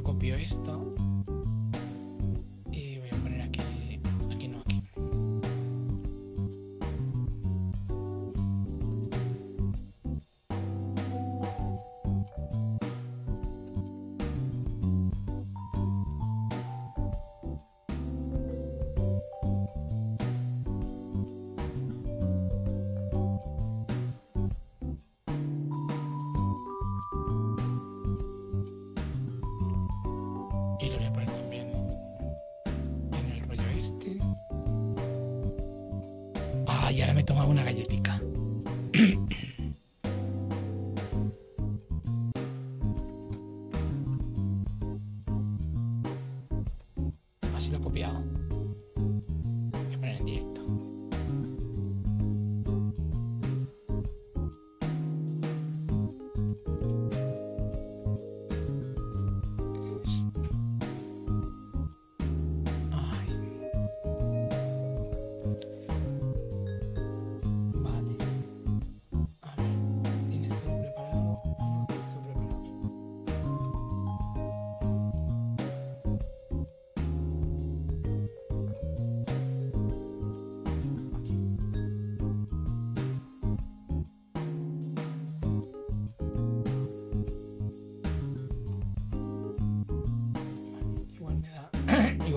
copio esto una gallina.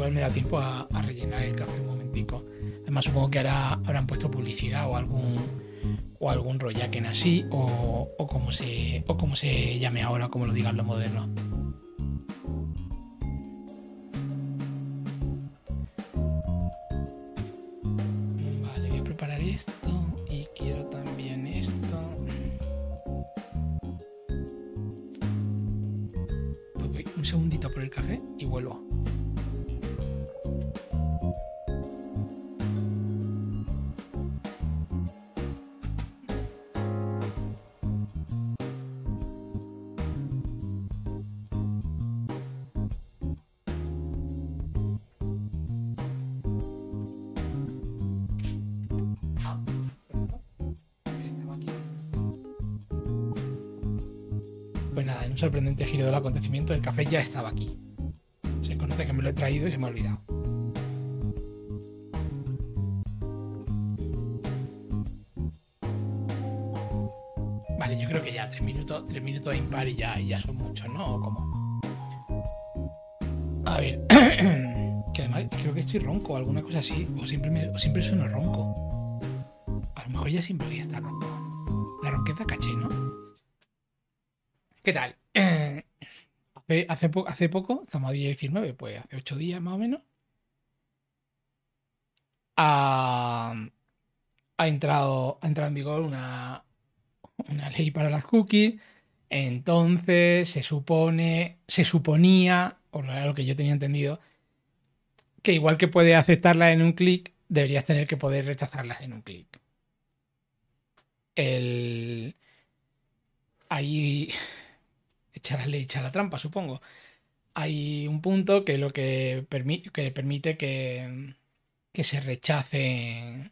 me da tiempo a, rellenar el café un momentico. Además, supongo que ahora habrán puesto publicidad o algún o algún rollaquen así, o, o, como se, o como se llame ahora, como lo digan los modernos. El del café ya estaba aquí. Se conoce que me lo he traído y se me ha olvidado. Vale, yo creo que ya tres minutos, tres minutos de impar y ya, ya son muchos, ¿no? ¿O cómo? A ver, que además creo que estoy ronco, O alguna cosa así, o siempre, sueno ronco. A lo mejor ya siempre voy a estar ronco. La ronqueza caché, ¿no? ¿Qué tal? hace, poco, estamos a día 19, pues hace 8 días más o menos, ha, entrado, en vigor una, una ley para las cookies. Entonces se supone, se suponía, o lo que yo tenía entendido, que igual que puedes aceptarlas en un clic, deberías tener que poder rechazarlas en un clic. El... Ahí echarle echar la trampa, supongo. Hay un punto que lo que, permite que, se rechace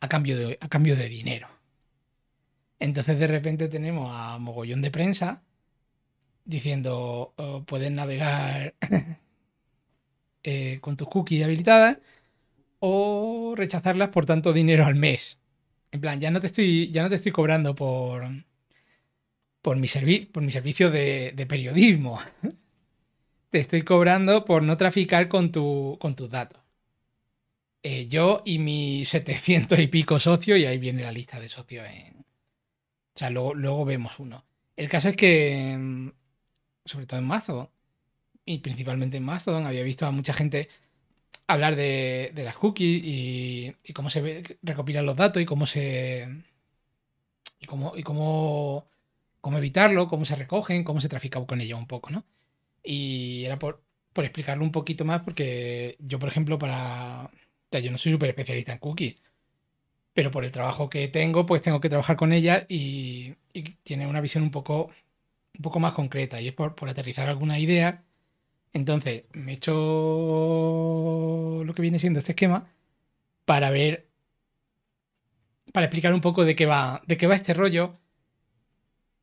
a cambio, de, a cambio de dinero. Entonces de repente tenemos a mogollón de prensa diciendo oh, puedes navegar eh, con tus cookies habilitadas o rechazarlas por tanto dinero al mes. En plan, ya no te estoy, ya no te estoy cobrando por, por mi, por mi servicio de, periodismo. Te estoy cobrando por no traficar con, con tus datos. Eh, yo y mis 700 y pico socios, y ahí viene la lista de socios. En... O sea, luego, vemos uno. El caso es que, mm, sobre todo en Mastodon, y principalmente en Mastodon, había visto a mucha gente hablar de, las cookies y, cómo se recopilan los datos y cómo se. y cómo cómo evitarlo, cómo se recogen, cómo se trafica con ella un poco, ¿no? Y era por, explicarlo un poquito más, porque yo, por ejemplo, para. O yo no soy súper especialista en cookies, pero por el trabajo que tengo, pues tengo que trabajar con ella y, tiene una visión un poco, un poco más concreta y es por, por aterrizar alguna idea. Entonces, me he hecho lo que viene siendo este esquema para ver, para explicar un poco de qué va, de qué va este rollo,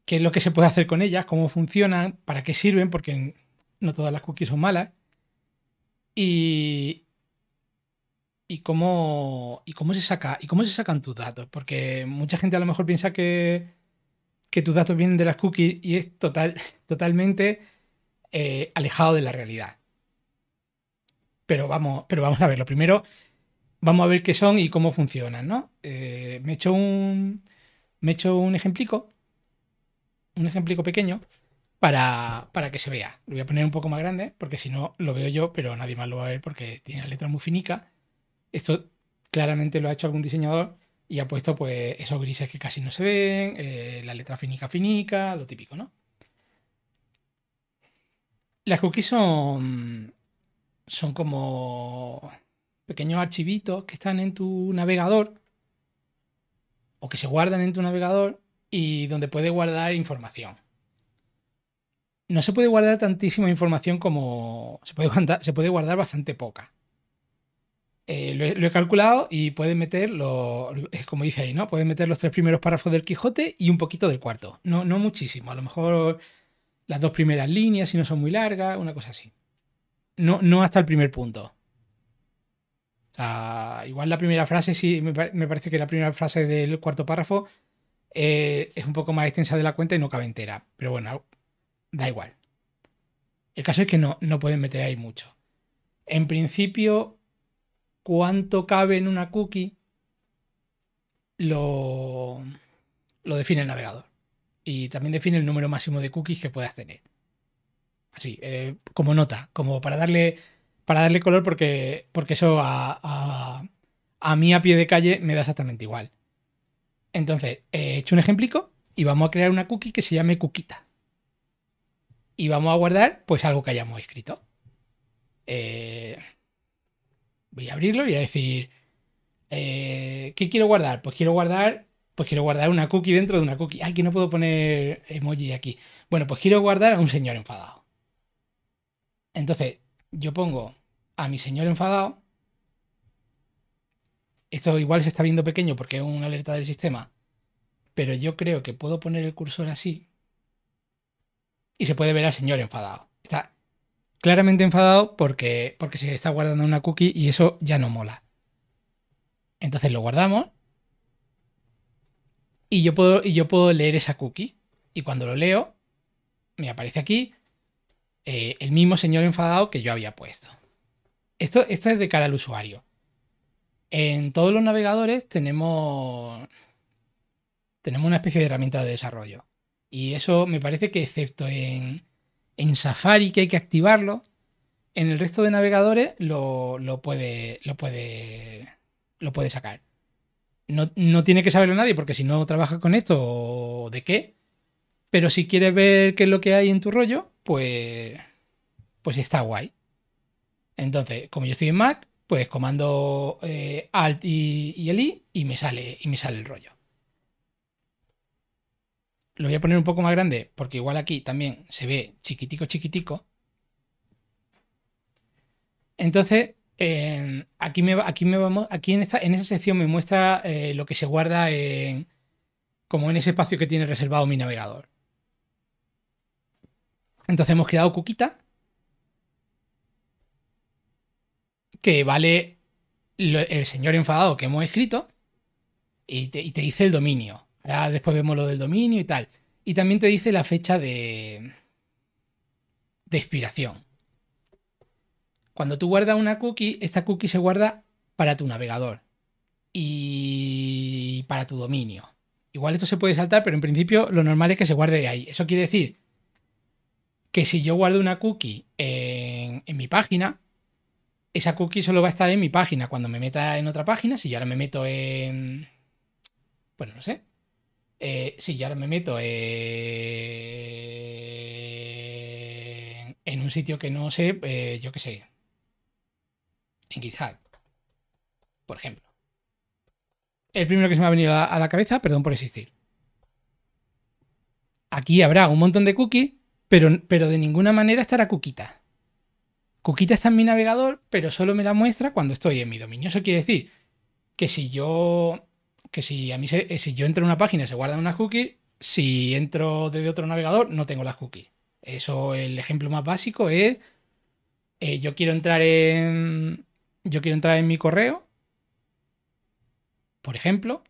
qué es lo que se puede hacer con ellas, cómo funcionan, para qué sirven, porque no todas las cookies son malas. Y, cómo, y cómo se saca y cómo se sacan tus datos, porque mucha gente a lo mejor piensa que, tus datos vienen de las cookies y es total, totalmente eh, alejado de la realidad. Pero vamos, pero vamos a verlo. Primero, vamos a ver qué son y cómo funcionan, ¿no? Eh, me un. Me he hecho un ejemplico un ejemplico pequeño para, que se vea. Lo voy a poner un poco más grande porque si no lo veo yo, pero nadie más lo va a ver porque tiene la letra muy finica. Esto claramente lo ha hecho algún diseñador y ha puesto pues esos grises que casi no se ven, eh, la letra finica finica, lo típico, ¿no? Las cookies son, son como pequeños archivitos que están en tu navegador o que se guardan en tu navegador y donde puede guardar información. No se puede guardar tantísima información como se puede guardar, se puede guardar bastante poca. Eh, lo, he, calculado y pueden meter los, como dice ahí, ¿no? pueden meter los tres primeros párrafos del Quijote y un poquito del cuarto. No, muchísimo, a lo mejor las dos primeras líneas si no son muy largas, una cosa así. No, no hasta el primer punto. igual la primera frase, sí, me parece que la primera frase del cuarto párrafo eh, es un poco más extensa de la cuenta y no cabe entera. Pero bueno, da igual. El caso es que no, no pueden meter ahí mucho. En principio, cuánto cabe en una cookie lo, define el navegador. Y también define el número máximo de cookies que puedas tener. Así, eh, como nota, como para darle, para darle color, porque, porque eso a mí a pie de calle me da exactamente igual. Entonces, eh, he hecho un ejemplico y vamos a crear una cookie que se llame Cuquita. Y vamos a guardar pues algo que hayamos escrito. Eh, voy a abrirlo y voy a decir, eh, ¿qué quiero guardar? Pues quiero guardar, pues quiero guardar una cookie dentro de una cookie. Ay, que no puedo poner emoji aquí. Bueno, pues quiero guardar a un señor enfadado. Entonces, yo pongo a mi señor enfadado esto igual se está viendo pequeño porque es una alerta del sistema, pero yo creo que puedo poner el cursor así y se puede ver al señor enfadado. Está claramente enfadado porque, porque se está guardando una cookie y eso ya no mola. Entonces lo guardamos y yo puedo, y yo puedo leer esa cookie. Y cuando lo leo, me aparece aquí eh, el mismo señor enfadado que yo había puesto. Esto, esto es de cara al usuario. En todos los navegadores tenemos, tenemos una especie de herramienta de desarrollo. Y eso me parece que excepto en, Safari que hay que activarlo, en el resto de navegadores lo, puede, lo, puede, lo sacar. No, tiene que saberlo nadie porque si no trabajas con esto de qué. Pero si quieres ver qué es lo que hay en tu rollo, pues, pues está guay. Entonces, como yo estoy en Mac, pues comando eh, Alt y, el I y me, sale, y me sale el rollo. Lo voy a poner un poco más grande porque igual aquí también se ve chiquitico, chiquitico. Entonces, aquí, me, aquí, me vamos, aquí en, esta, en esa sección me muestra eh, lo que se guarda en, como en ese espacio que tiene reservado mi navegador. Entonces hemos creado Cuquita que vale el señor enfadado que hemos escrito y te, dice el dominio. Ahora después vemos lo del dominio y tal. Y también te dice la fecha de, de expiración. Cuando tú guardas una cookie, esta cookie se guarda para tu navegador y para tu dominio. Igual esto se puede saltar, pero en principio lo normal es que se guarde ahí. Eso quiere decir que si yo guardo una cookie en mi página, esa cookie solo va a estar en mi página. Cuando me meta en otra página, si yo ahora me meto en. Bueno, no sé. Eh, si yo ahora me meto en, en un sitio que no sé, eh, yo qué sé. En GitHub, por ejemplo. El primero que se me ha venido a, la cabeza, perdón por existir. Aquí habrá un montón de cookies, pero, pero de ninguna manera estará cuquita cookie está en mi navegador, pero solo me la muestra cuando estoy en mi dominio. Eso quiere decir que si yo que si a mí eh, si yo entro en una página y se guardan unas cookies, si entro desde otro navegador no tengo las cookies. Eso el ejemplo más básico es eh, yo quiero entrar en yo quiero entrar en mi correo, por ejemplo,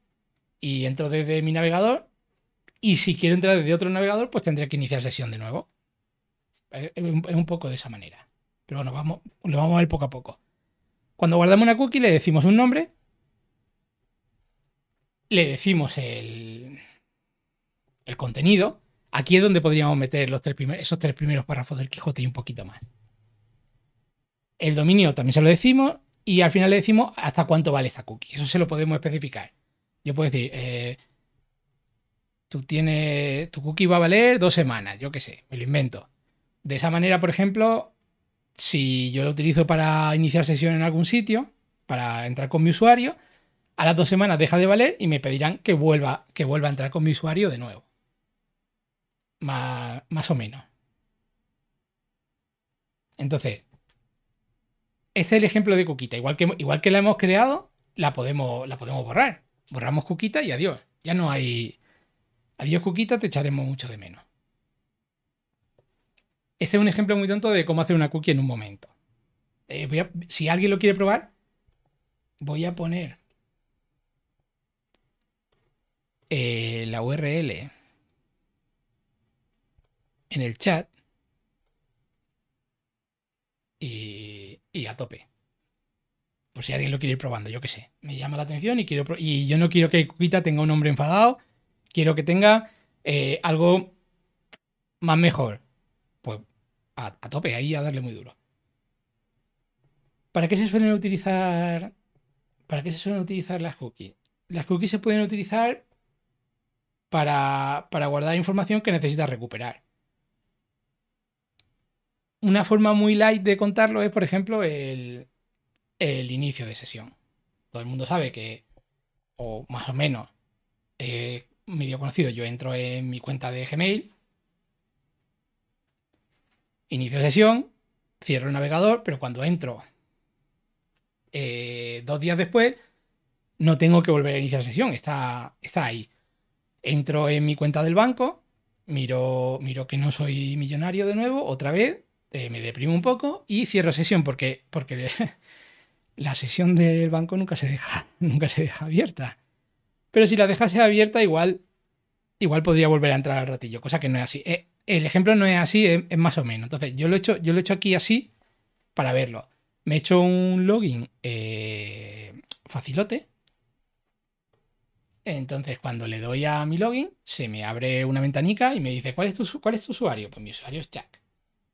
y entro desde mi navegador y si quiero entrar desde otro navegador pues tendré que iniciar sesión de nuevo. Eh, es un poco de esa manera. Pero bueno, vamos, lo vamos a ver poco a poco. Cuando guardamos una cookie le decimos un nombre, le decimos el, el contenido. Aquí es donde podríamos meter los tres esos tres primeros párrafos del Quijote y un poquito más. El dominio también se lo decimos y al final le decimos hasta cuánto vale esta cookie. Eso se lo podemos especificar. Yo puedo decir, eh, tú tienes, tu cookie va a valer dos semanas, yo qué sé, me lo invento. De esa manera, por ejemplo, si yo lo utilizo para iniciar sesión en algún sitio, para entrar con mi usuario, a las dos semanas deja de valer y me pedirán que vuelva, que vuelva a entrar con mi usuario de nuevo. Más, o menos. Entonces, este es el ejemplo de Cuquita. Igual que, igual que la hemos creado, la podemos, la podemos borrar. Borramos Cuquita y adiós. Ya no hay... Adiós Cuquita, te echaremos mucho de menos. Este es un ejemplo muy tonto de cómo hacer una cookie en un momento. Eh, si alguien lo quiere probar, voy a poner eh, la URL en el chat y, a tope. Por si alguien lo quiere ir probando, yo qué sé. Me llama la atención y quiero y yo no quiero que quita tenga un hombre enfadado. Quiero que tenga eh, algo más mejor a, tope, ahí a darle muy duro. ¿Para qué se suelen utilizar? ¿Para qué se suelen utilizar las cookies? Las cookies se pueden utilizar para, guardar información que necesitas recuperar. Una forma muy light de contarlo es, por ejemplo, el, inicio de sesión. Todo el mundo sabe que, o más o menos, eh, medio conocido, yo entro en mi cuenta de Gmail Inicio sesión, cierro el navegador, pero cuando entro eh, dos días después, no tengo que volver a iniciar sesión, está, está ahí. Entro en mi cuenta del banco, miro, miro que no soy millonario de nuevo, otra vez, eh, me deprimo un poco y cierro sesión porque, porque la sesión del banco nunca se deja, nunca se deja abierta. Pero si la dejase abierta, igual, igual podría volver a entrar al ratillo, cosa que no es así. Eh, el ejemplo no es así, es, más o menos. Entonces, yo lo, he hecho, yo lo he hecho aquí así para verlo. Me he hecho un login eh, facilote. Entonces, cuando le doy a mi login, se me abre una ventanica y me dice, ¿cuál es tu, cuál es tu usuario? Pues mi usuario es Jack.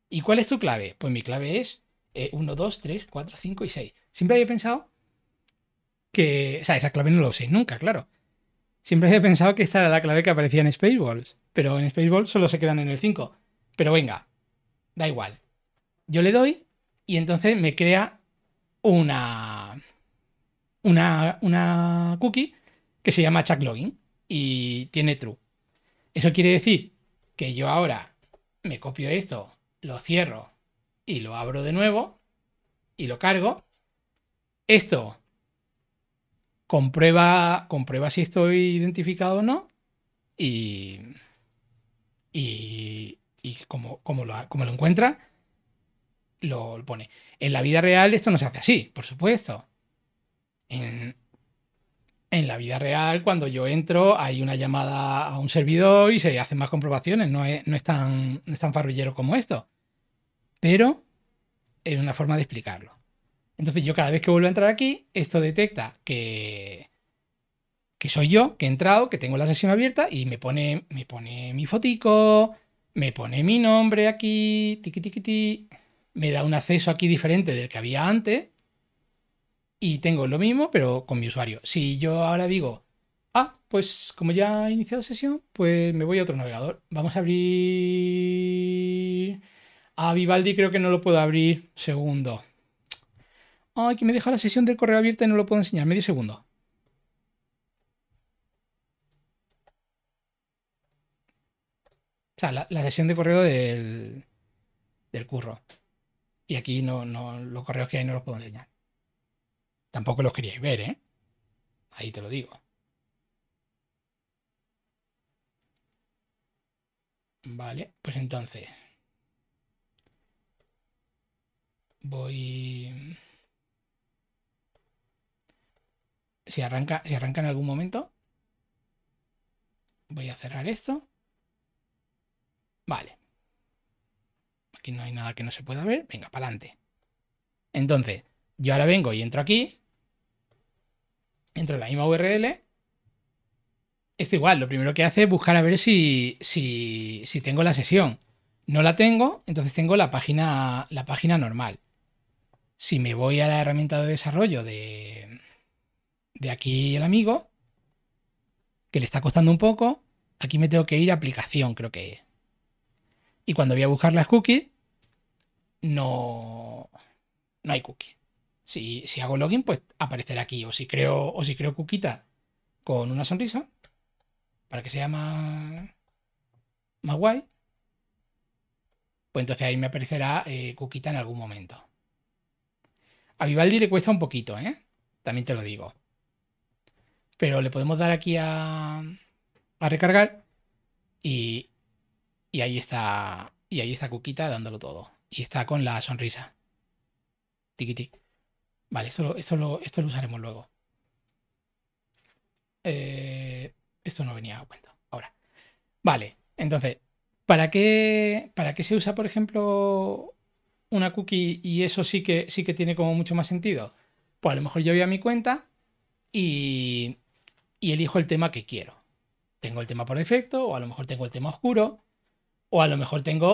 ¿Y cuál es tu clave? Pues mi clave es 1, 2, 3, 4, 5 y 6. Siempre había pensado que... O sea, esa clave no la usé nunca, claro. Siempre había pensado que esta era la clave que aparecía en Spaceballs pero en Spaceball solo se quedan en el 5. Pero venga, da igual. Yo le doy y entonces me crea una, una, cookie que se llama Chuck Login y tiene true. Eso quiere decir que yo ahora me copio esto, lo cierro y lo abro de nuevo y lo cargo. Esto comprueba, comprueba si estoy identificado o no y y, como, lo, encuentra, lo, pone. En la vida real esto no se hace así, por supuesto. En, la vida real, cuando yo entro, hay una llamada a un servidor y se hacen más comprobaciones. No es, tan, no como esto. Pero es una forma de explicarlo. Entonces yo cada vez que vuelvo a entrar aquí, esto detecta que, que soy yo, que he entrado, que tengo la sesión abierta y me pone, me pone mi fotico, me pone mi nombre aquí, tiqui, tiqui, me da un acceso aquí diferente del que había antes y tengo lo mismo, pero con mi usuario. Si yo ahora digo, ah, pues como ya he iniciado sesión, pues me voy a otro navegador. Vamos a abrir... A Vivaldi creo que no lo puedo abrir. Segundo. Ay, que me deja la sesión del correo abierta y no lo puedo enseñar. Medio segundo. sea, la, sesión de correo del, curro. Y aquí no, no, los correos que hay no los puedo enseñar. Tampoco los queríais ver, ¿eh? Ahí te lo digo. Vale, pues entonces. Voy. Si arranca, si arranca en algún momento. Voy a cerrar esto. Vale. Aquí no hay nada que no se pueda ver. Venga, para adelante. Entonces, yo ahora vengo y entro aquí. Entro en la misma URL. Esto igual, lo primero que hace es buscar a ver si, si, si tengo la sesión. No la tengo, entonces tengo la página, la página normal. Si me voy a la herramienta de desarrollo de, de aquí el amigo, que le está costando un poco, aquí me tengo que ir a aplicación, creo que es. Y cuando voy a buscar las cookies, no, no hay cookie. Si, si hago login, pues aparecerá aquí. O si creo, o si creo cuquita con una sonrisa, para que sea más, guay, pues entonces ahí me aparecerá eh, cuquita en algún momento. A Vivaldi le cuesta un poquito, ¿eh? También te lo digo. Pero le podemos dar aquí a, a recargar y, y ahí está. Y ahí está Cuquita dándolo todo. Y está con la sonrisa. Tiquiti. Vale, esto lo, esto usaremos luego. Eh, esto no venía a cuento. Ahora. Vale, entonces, ¿para qué, ¿para qué se usa, por ejemplo, una cookie y eso sí que, sí que tiene como mucho más sentido? Pues a lo mejor yo voy a mi cuenta y, y elijo el tema que quiero. Tengo el tema por defecto o a lo mejor tengo el tema oscuro o a lo mejor tengo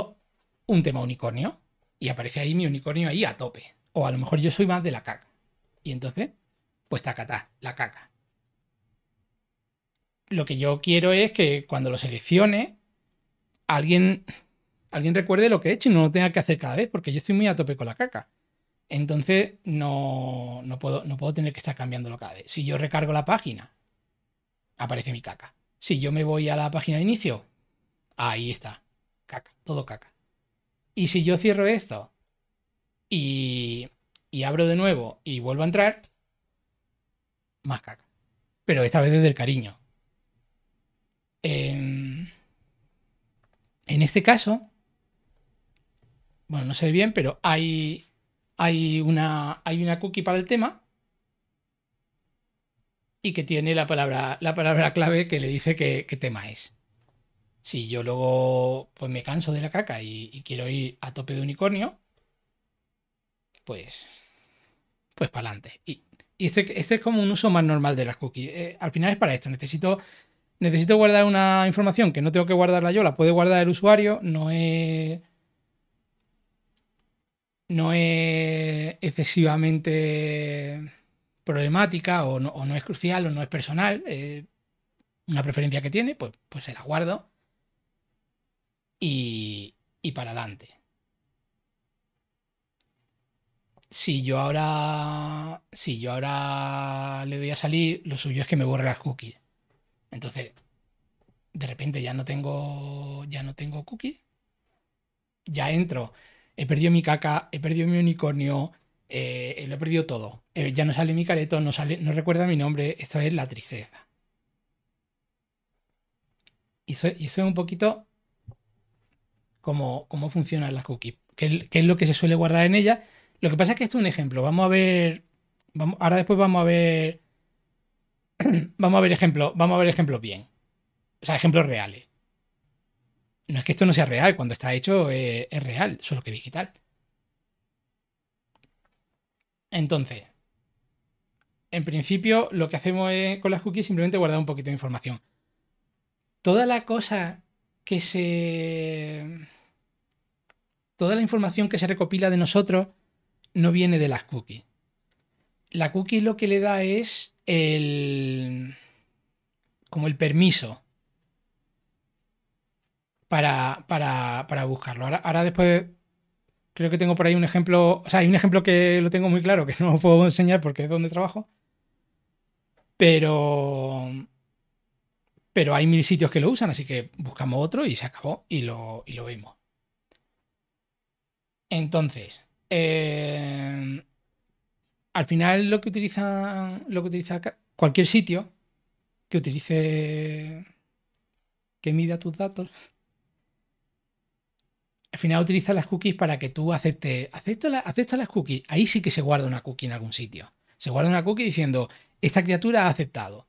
un tema unicornio y aparece ahí mi unicornio ahí a tope. O a lo mejor yo soy más de la caca. Y entonces, pues tacatá, la caca. Lo que yo quiero es que cuando lo seleccione, alguien, alguien recuerde lo que he hecho y no lo tenga que hacer cada vez, porque yo estoy muy a tope con la caca. Entonces no, puedo, no puedo tener que estar cambiándolo cada vez. Si yo recargo la página, aparece mi caca. Si yo me voy a la página de inicio, ahí está caca, todo caca. Y si yo cierro esto y, y abro de nuevo y vuelvo a entrar, más caca. Pero esta vez desde el cariño. En, este caso, bueno, no se ve bien, pero hay, hay, una, hay una cookie para el tema y que tiene la palabra, la palabra clave que le dice qué tema es. Si yo luego pues me canso de la caca y, quiero ir a tope de unicornio, pues, pues para adelante. Y, este, este, es como un uso más normal de las cookies. Eh, al final es para esto. Necesito, necesito guardar una información que no tengo que guardarla yo, la puede guardar el usuario. No es, no es excesivamente problemática o no, es crucial o no es personal. Eh, una preferencia que tiene, pues, pues se la guardo y, para adelante. Si yo ahora. Si yo ahora le doy a salir, lo suyo es que me borre las cookies. Entonces, de repente ya no tengo. Ya no tengo cookies. Ya entro. He perdido mi caca, he perdido mi unicornio. Eh, lo he perdido todo. Eh, ya no sale mi careto, no sale, no recuerda mi nombre. Esto es la tristeza. Y soy un poquito cómo, funcionan las cookies, qué, es lo que se suele guardar en ellas. Lo que pasa es que esto es un ejemplo. Vamos a ver. Vamos, ahora después vamos a ver. vamos a ver ejemplos. Vamos a ver ejemplos bien. O sea, ejemplos reales. No es que esto no sea real, cuando está hecho eh, es real, solo que digital. Entonces, en principio lo que hacemos con las cookies es simplemente guardar un poquito de información. Toda la cosa que se toda la información que se recopila de nosotros no viene de las cookies. La cookie lo que le da es el. como el permiso para, buscarlo. Ahora, después. Creo que tengo por ahí un ejemplo. O sea, hay un ejemplo que lo tengo muy claro, que no puedo enseñar porque es donde trabajo. Pero. Pero hay mil sitios que lo usan, así que buscamos otro y se acabó y lo, y lo vimos. Entonces, eh, al final lo que utiliza, lo que utiliza cualquier sitio que utilice, que mida tus datos, al final utiliza las cookies para que tú aceptes, acepto, las cookies, ahí sí que se guarda una cookie en algún sitio. Se guarda una cookie diciendo, esta criatura ha aceptado.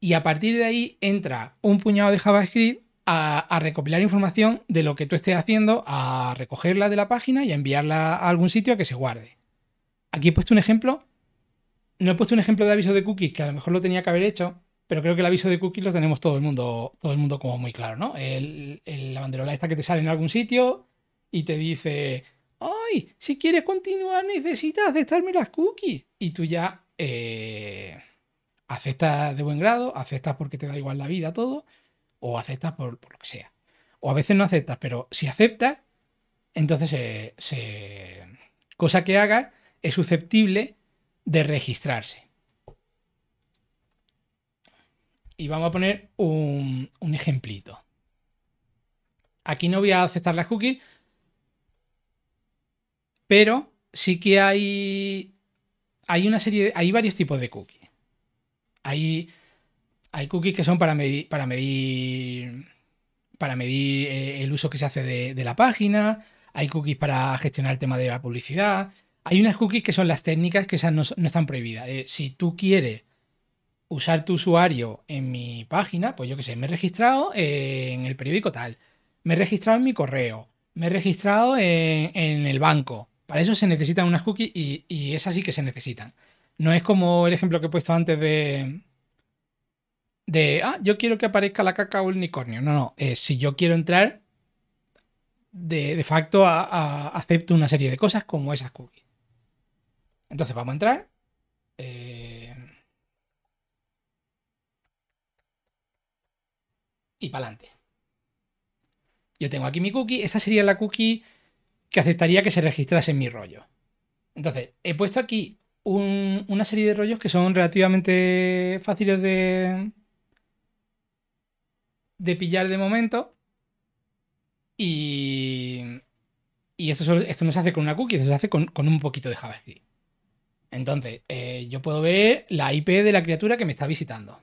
Y a partir de ahí entra un puñado de JavaScript a, recopilar información de lo que tú estés haciendo, a recogerla de la página y a enviarla a algún sitio a que se guarde. Aquí he puesto un ejemplo. No he puesto un ejemplo de aviso de cookies, que a lo mejor lo tenía que haber hecho, pero creo que el aviso de cookies lo tenemos todo el mundo, todo el mundo como muy claro, ¿no? la banderola esta que te sale en algún sitio y te dice, ¡ay! Si quieres continuar necesitas aceptarme las cookies. Y tú ya eh, aceptas de buen grado, aceptas porque te da igual la vida, todo, o aceptas por, lo que sea. O a veces no aceptas, pero si aceptas, entonces cosa que hagas es susceptible de registrarse. Y vamos a poner un, ejemplito. Aquí no voy a aceptar las cookies, pero sí que hay, hay una serie, hay varios tipos de cookies. Hay hay cookies que son para medir, para medir, para medir eh, el uso que se hace de, la página, hay cookies para gestionar el tema de la publicidad, hay unas cookies que son las técnicas que esas no, están prohibidas. Eh, si tú quieres usar tu usuario en mi página, pues yo qué sé, me he registrado en el periódico tal, me he registrado en mi correo, me he registrado en, el banco. Para eso se necesitan unas cookies y, y esas sí que se necesitan. No es como el ejemplo que he puesto antes de, de, ah, yo quiero que aparezca la caca o el unicornio. No, no, eh, si yo quiero entrar, de, facto acepto una serie de cosas como esas cookies. Entonces vamos a entrar. Eh, y para adelante. Yo tengo aquí mi cookie. Esta sería la cookie que aceptaría que se registrase en mi rollo. Entonces, he puesto aquí una serie de rollos que son relativamente fáciles de, de pillar de momento. Y, y esto, no se hace con una cookie, esto se hace con, un poquito de JavaScript. Entonces, eh, yo puedo ver la IP de la criatura que me está visitando.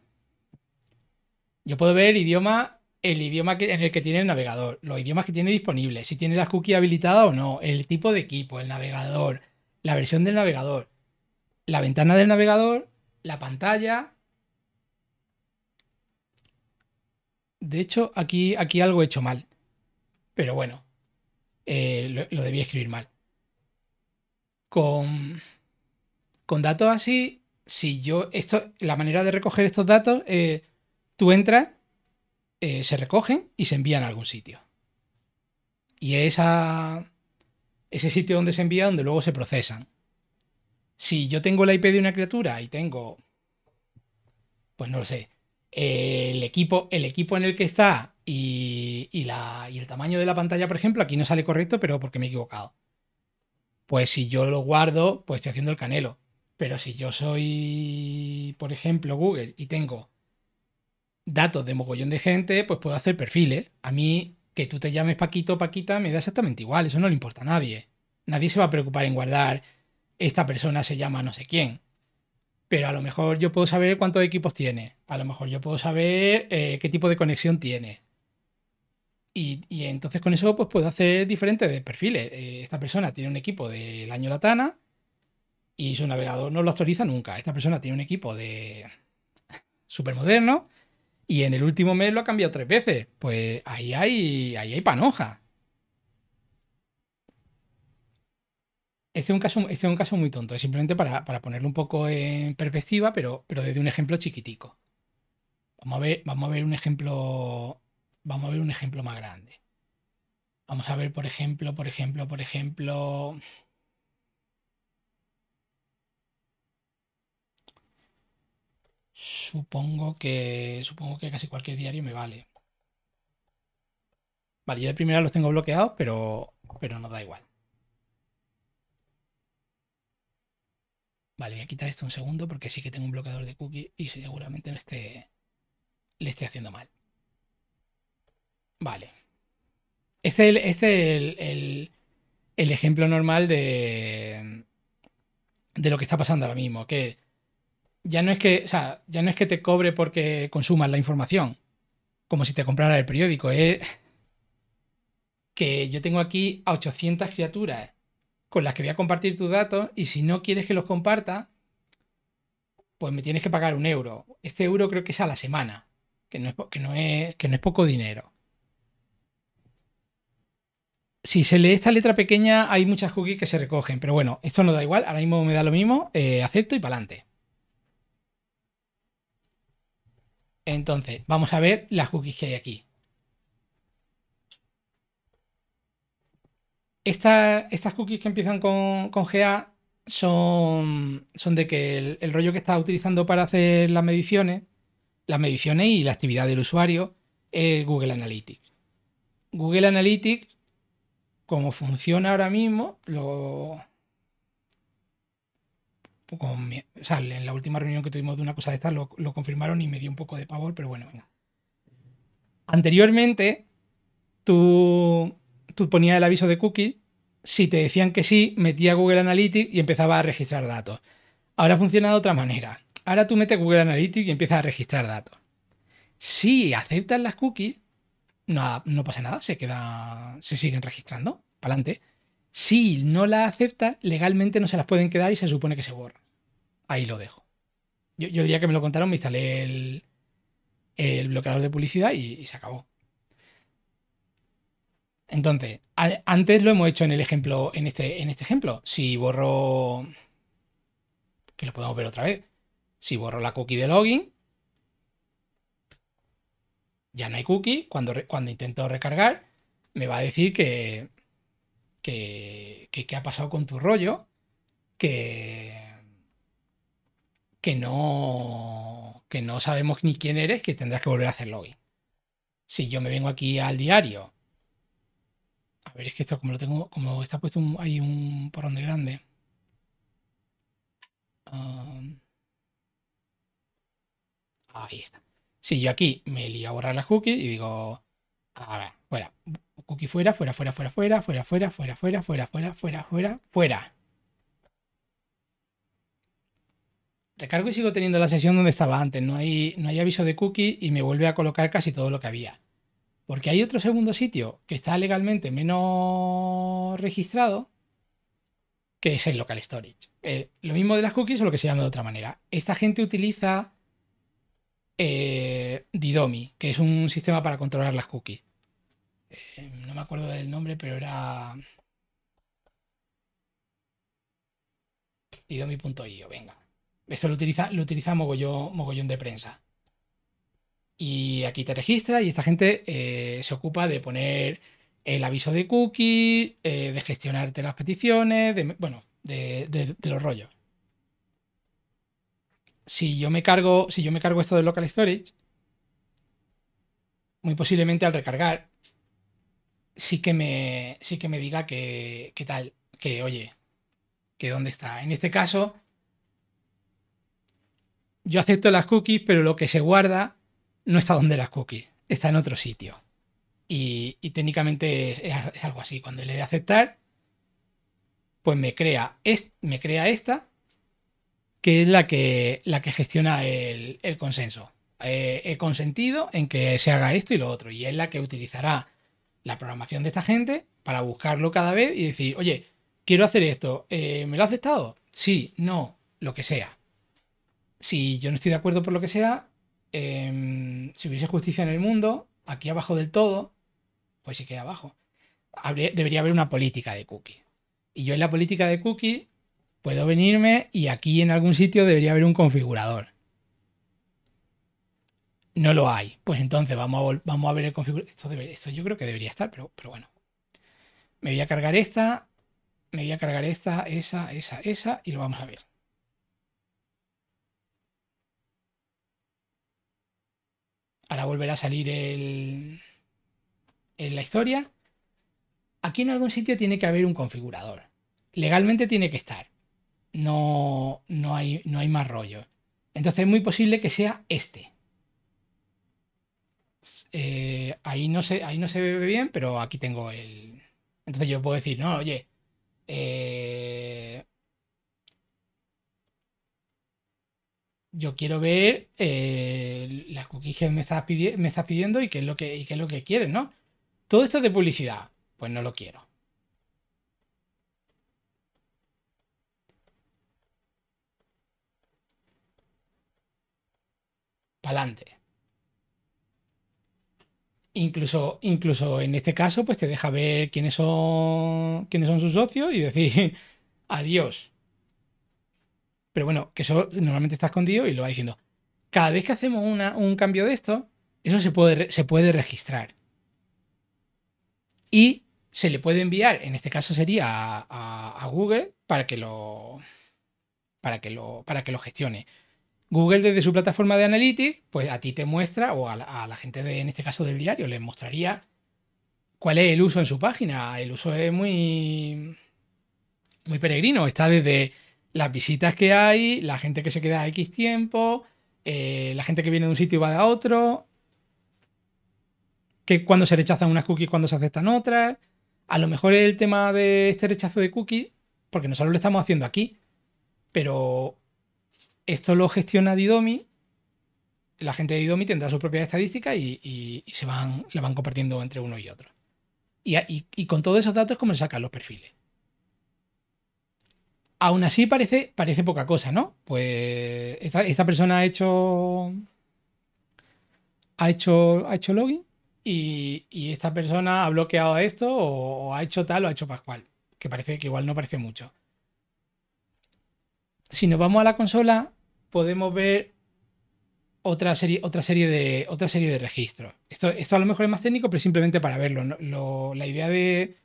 Yo puedo ver el idioma, el idioma en el que tiene el navegador, los idiomas que tiene disponibles, si tiene las cookies habilitadas o no, el tipo de equipo, el navegador, la versión del navegador, la ventana del navegador, la pantalla, de hecho, aquí, aquí algo he hecho mal. Pero bueno, eh, lo, debía escribir mal. Con, con datos así, si yo. Esto, la manera de recoger estos datos, eh, tú entras, eh, se recogen y se envían a algún sitio. Y esa, ese sitio donde se envía, donde luego se procesan. Si yo tengo la IP de una criatura y tengo. Pues no lo sé el equipo, el equipo en el que está y, la, y, el tamaño de la pantalla, por ejemplo, aquí no sale correcto, pero porque me he equivocado. Pues si yo lo guardo, pues estoy haciendo el canelo. Pero si yo soy, por ejemplo, Google y tengo datos de mogollón de gente, pues puedo hacer perfiles. A mí, que tú te llames Paquito o Paquita, me da exactamente igual, eso no le importa a nadie. Nadie se va a preocupar en guardar, esta persona se llama no sé quién pero a lo mejor yo puedo saber cuántos equipos tiene, a lo mejor yo puedo saber eh, qué tipo de conexión tiene. Y, entonces con eso pues puedo hacer diferentes perfiles. Eh, esta persona tiene un equipo del año Latana y su navegador no lo actualiza nunca. Esta persona tiene un equipo de super moderno y en el último mes lo ha cambiado tres veces. Pues ahí hay, ahí hay panoja. Este, este es un caso, muy tonto, es simplemente para, ponerlo un poco en perspectiva, pero, desde un ejemplo chiquitico. Vamos a ver, un ejemplo. Vamos a ver un ejemplo más grande. Vamos a ver, por ejemplo, por ejemplo, por ejemplo. Supongo que. Supongo que casi cualquier diario me vale. Vale, yo de primera los tengo bloqueados, pero. Pero no da igual. Vale, voy a quitar esto un segundo porque sí que tengo un bloqueador de cookie y seguramente le esté, le esté haciendo mal. Vale. Este es el, este ejemplo normal de, de lo que está pasando ahora mismo, que ya no es que, ya no es que te cobre porque consumas la información, como si te comprara el periódico, es que yo tengo aquí a 800 criaturas con las que voy a compartir tus datos y si no quieres que los comparta, pues me tienes que pagar un euro. Este euro creo que es a la semana, que no es, no es, no es poco dinero. Si se lee esta letra pequeña, hay muchas cookies que se recogen, pero bueno, esto no da igual, ahora mismo me da lo mismo, eh, acepto y para adelante. Entonces, vamos a ver las cookies que hay aquí. estas cookies que empiezan con, GA son, de que el, rollo que está utilizando para hacer las mediciones, las mediciones y la actividad del usuario es Google Analytics. Google Analytics, como funciona ahora mismo, lo... en la última reunión que tuvimos de una cosa de estas lo, lo confirmaron y me dio un poco de pavor, pero bueno, venga. Anteriormente, tú tú ponías el aviso de cookie, si te decían que sí, metía Google Analytics y empezaba a registrar datos. Ahora funciona de otra manera. Ahora tú metes Google Analytics y empiezas a registrar datos. Si aceptan las cookies, no, pasa nada, se queda, se siguen registrando, para adelante. Si no las aceptas, legalmente no se las pueden quedar y se supone que se borra. Ahí lo dejo. Yo, diría el día que me lo contaron me instalé el, bloqueador de publicidad y se acabó. Entonces, antes lo hemos hecho en el ejemplo, en este, en este ejemplo. Si borro. Que lo podemos ver otra vez. Si borro la cookie de login. Ya no hay cookie. Cuando, cuando intento recargar, me va a decir que. que. qué ha pasado con tu rollo. Que. Que no, que no sabemos ni quién eres, que tendrás que volver a hacer login. Si yo me vengo aquí al diario a ver, es que esto como lo tengo, como está puesto un, hay un porrón de grande. ahí está. Si sí, yo aquí me lío a borrar las cookies y digo, a ver, fuera, cookie fuera, fuera, fuera, fuera, fuera, fuera, fuera, fuera, fuera, fuera, fuera, fuera, fuera, fuera. Recargo y sigo teniendo la sesión donde estaba antes, no hay, no hay aviso de cookie y me vuelve a colocar casi todo lo que había. Porque hay otro segundo sitio que está legalmente menos registrado, que es el local storage. Eh, lo mismo de las cookies o lo que se llama de otra manera. Esta gente utiliza eh, Didomi, que es un sistema para controlar las cookies. Eh, no me acuerdo del nombre, pero era Didomi.io, venga. Esto lo utiliza, lo mogollón de prensa. Y aquí te registra y esta gente eh, se ocupa de poner el aviso de cookies, eh, de gestionarte las peticiones, de, bueno, de, los rollos. Si yo me cargo, si yo me cargo esto del local storage, muy posiblemente al recargar, sí que me, sí que me diga que, que tal, que oye, que dónde está. En este caso, yo acepto las cookies, pero lo que se guarda no está donde las cookies, está en otro sitio. Y, técnicamente es, algo así. Cuando le doy aceptar, pues me crea, me crea esta, que es la que, la que gestiona el, consenso. Eh, he consentido en que se haga esto y lo otro. Y es la que utilizará la programación de esta gente para buscarlo cada vez y decir, oye, quiero hacer esto, eh, ¿me lo ha aceptado? Sí, no, lo que sea. Si yo no estoy de acuerdo por lo que sea, Em, si hubiese justicia en el mundo, aquí abajo del todo, pues sí que abajo, debería haber una política de cookie. Y yo en la política de cookie puedo venirme y aquí en algún sitio debería haber un configurador. No lo hay. Pues entonces vamos a, vamos a ver el configurador. Esto, yo creo que debería estar, pero bueno. Me voy a cargar esta, me voy a cargar esta, esa, esa, esa y lo vamos a ver. Ahora volverá a salir el, en la historia. Aquí en algún sitio tiene que haber un configurador. Legalmente tiene que estar. No, no, hay, no hay más rollo. Entonces es muy posible que sea este. Eh, ahí, no se, ahí no se ve bien, pero aquí tengo el... Entonces yo puedo decir, no, oye, eh, yo quiero ver eh, las cookies que me estás, pidiendo y qué es lo que, lo que quieres, ¿no? Todo esto de publicidad, pues no lo quiero. Pa'lante. Incluso, incluso en este caso, pues te deja ver quiénes son, quiénes son sus socios y decir adiós. Pero bueno, que eso normalmente está escondido y lo va diciendo. Cada vez que hacemos un cambio de esto, eso se puede, se puede registrar. Y se le puede enviar, en este caso sería a, Google, para que, lo, para, que lo, para que lo gestione. Google desde su plataforma de Analytics, pues a ti te muestra, o a la, gente de, en este caso del diario, les mostraría cuál es el uso en su página. El uso es muy, muy peregrino. Está desde las visitas que hay, la gente que se queda X tiempo, eh, la gente que viene de un sitio y va de otro, que cuando se rechazan unas cookies, cuando se aceptan otras. A lo mejor el tema de este rechazo de cookies, porque nosotros lo estamos haciendo aquí, pero esto lo gestiona Didomi. La gente de Didomi tendrá su propia estadística y, se van, la van compartiendo entre uno y otro. Y, y, con todos esos datos, ¿cómo se sacan los perfiles? Aún así parece, parece poca cosa, ¿no? Pues esta, persona ha hecho, ha hecho, ha hecho login y, esta persona ha bloqueado esto o, ha hecho tal o ha hecho pascual, que parece que igual no parece mucho. Si nos vamos a la consola, podemos ver otra serie, otra serie, de, otra serie de registros. Esto, esto a lo mejor es más técnico, pero simplemente para verlo. la idea de...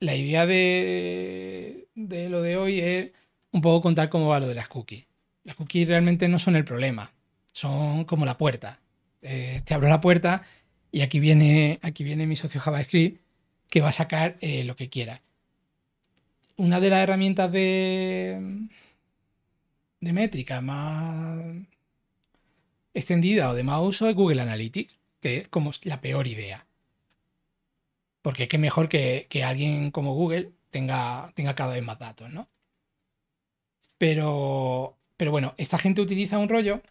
La idea de de lo de hoy es un poco contar cómo va lo de las cookies. Las cookies realmente no son el problema, son como la puerta. Eh, te abro la puerta y aquí viene, aquí viene mi socio JavaScript que va a sacar eh, lo que quiera. Una de las herramientas de, de métrica más extendida o de más uso es Google Analytics, que es como la peor idea. Porque qué mejor que, que alguien como Google tenga, cada vez más datos, Pero, pero bueno, esta gente utiliza un rollo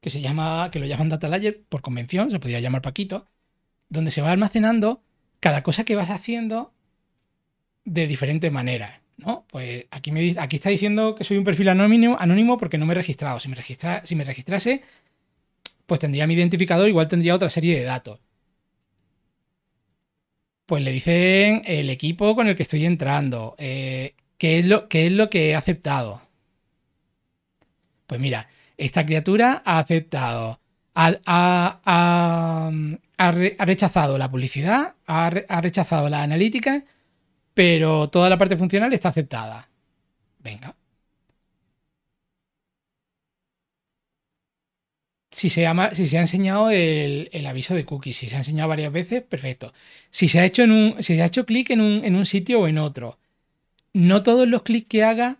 que se llama, que lo llaman data layer por convención, se podría llamar Paquito, donde se va almacenando cada cosa que vas haciendo de diferentes maneras, ¿no? Pues aquí, me, aquí está diciendo que soy un perfil anónimo, anónimo porque no me he registrado. Si me, registra, si me registrase, pues tendría mi identificador, igual tendría otra serie de datos. Pues le dicen el equipo con el que estoy entrando, eh, qué, es lo, es lo que he aceptado. Pues mira, esta criatura ha aceptado, ha rechazado la publicidad, ha rechazado la analítica, pero toda la parte funcional está aceptada. Venga, Si se, ha, enseñado el, aviso de cookies, si se ha enseñado varias veces, perfecto. Si se ha hecho, hecho clic en un, sitio o en otro, no todos los clics que haga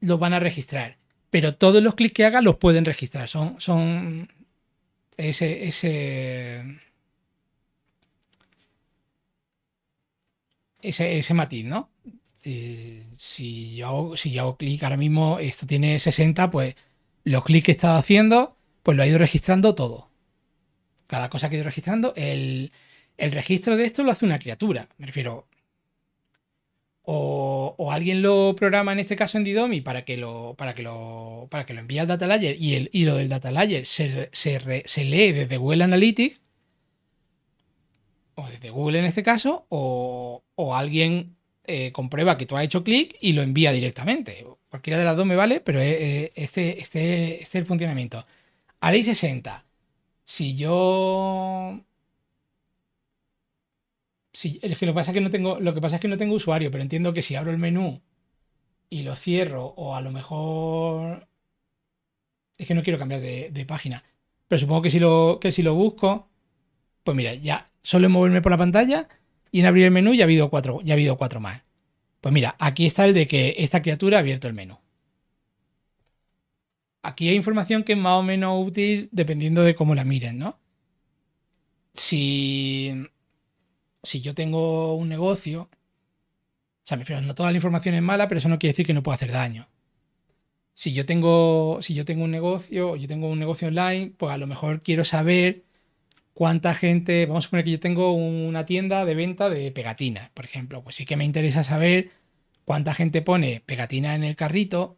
los van a registrar, pero todos los clics que haga los pueden registrar. Son, son ese, ese, ese, matiz, ¿no? si yo si yo hago clic ahora mismo, esto tiene 60, pues los clics que he estado haciendo pues lo ha ido registrando todo. Cada cosa que ha ido registrando, el, registro de esto lo hace una criatura. Me refiero, o, alguien lo programa en este caso en Didomi para que lo, para que lo, para que lo envíe al data layer y, el, y lo del data layer se, se, lee desde Google Analytics o desde Google en este caso o, alguien eh, comprueba que tú has hecho clic y lo envía directamente. Cualquiera de las dos me vale, pero eh, eh, este, este, este es el funcionamiento. Haré 60. Si yo. Si, es que lo que pasa es que no tengo. Lo que pasa es que no tengo usuario, pero entiendo que si abro el menú y lo cierro, o a lo mejor. Es que no quiero cambiar de, página. Pero supongo que si lo, que si lo busco. Pues mira, ya solo moverme por la pantalla y en abrir el menú ya ha habido cuatro, ya ha habido cuatro más. Pues mira, aquí está el de que esta criatura ha abierto el menú aquí hay información que es más o menos útil dependiendo de cómo la miren, ¿no? Si, yo tengo un negocio, o sea, no toda la información es mala, pero eso no quiere decir que no pueda hacer daño. Si yo tengo, si yo tengo un negocio, yo tengo un negocio online, pues a lo mejor quiero saber cuánta gente, vamos a poner que yo tengo una tienda de venta de pegatinas, por ejemplo, pues sí que me interesa saber cuánta gente pone pegatina en el carrito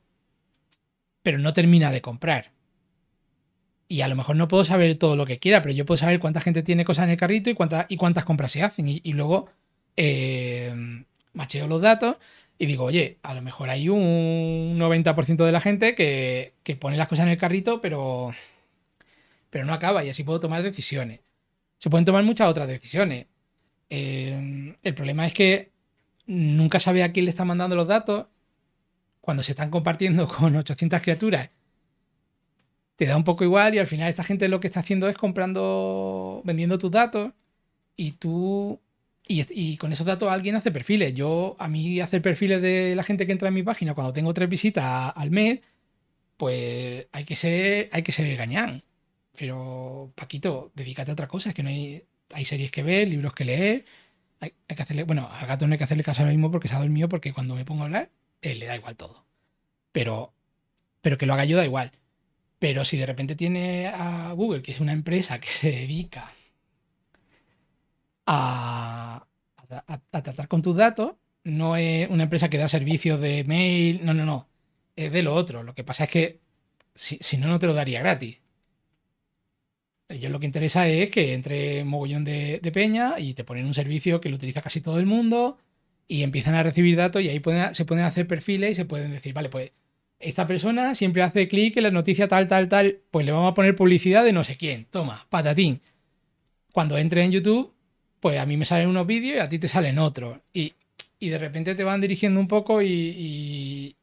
pero no termina de comprar. Y a lo mejor no puedo saber todo lo que quiera, pero yo puedo saber cuánta gente tiene cosas en el carrito y, cuántas compras se hacen. Y, luego eh, macheo los datos y digo, oye, a lo mejor hay un 90% de la gente que, pone las cosas en el carrito, pero, pero no acaba y así puedo tomar decisiones. Se pueden tomar muchas otras decisiones. Eh, el problema es que nunca sabe a quién le está mandando los datos, cuando se están compartiendo con 800 criaturas, te da un poco igual y al final esta gente lo que está haciendo es comprando, vendiendo tus datos y tú... Y, con esos datos alguien hace perfiles. Yo, a mí hacer perfiles de la gente que entra en mi página cuando tengo tres visitas al mes, pues hay que ser, hay que ser el gañán. Pero, Paquito, dedícate a otra cosa, es que no hay, hay series que ver, libros que leer. Hay, que hacerle, bueno, al gato no hay que hacerle caso ahora mismo porque se ha dormido, porque cuando me pongo a hablar eh, le da igual todo. Pero, pero que lo haga yo da igual. Pero si de repente tiene a Google, que es una empresa que se dedica a, tratar con tus datos, no es una empresa que da servicios de mail, no, no, no. Es de lo otro. Lo que pasa es que si, no, no te lo daría gratis. A ellos lo que interesa es que entre un mogollón de, peña y te ponen un servicio que lo utiliza casi todo el mundo, y empiezan a recibir datos y ahí se pueden hacer perfiles y se pueden decir, vale, pues esta persona siempre hace clic en la noticia tal, tal, tal, pues le vamos a poner publicidad de no sé quién. Toma, patatín. Cuando entre en YouTube, pues a mí me salen unos vídeos y a ti te salen otros. Y, de repente te van dirigiendo un poco y,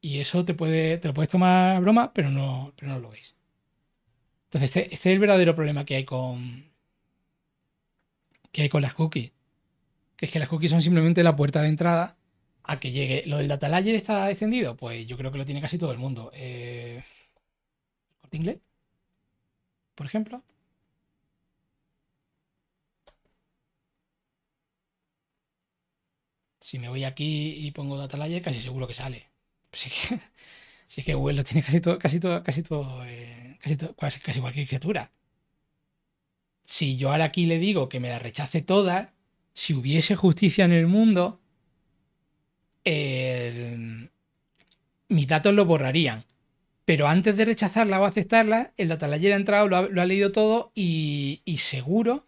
y, eso te, puede, te lo puedes tomar broma, pero no, no lo veis. Entonces, este, este, es el verdadero problema que hay con, que hay con las cookies es que las cookies son simplemente la puerta de entrada a que llegue. ¿Lo del data layer está extendido? Pues yo creo que lo tiene casi todo el mundo. Eh, inglés? Por ejemplo. Si me voy aquí y pongo data layer, casi seguro que sale. así sí que, Google lo tiene casi todo, casi todo, eh, casi casi cualquier criatura. Si yo ahora aquí le digo que me la rechace toda, si hubiese justicia en el mundo, mis datos lo borrarían. Pero antes de rechazarla o aceptarla, el data layer ha entrado, lo ha, leído todo y, seguro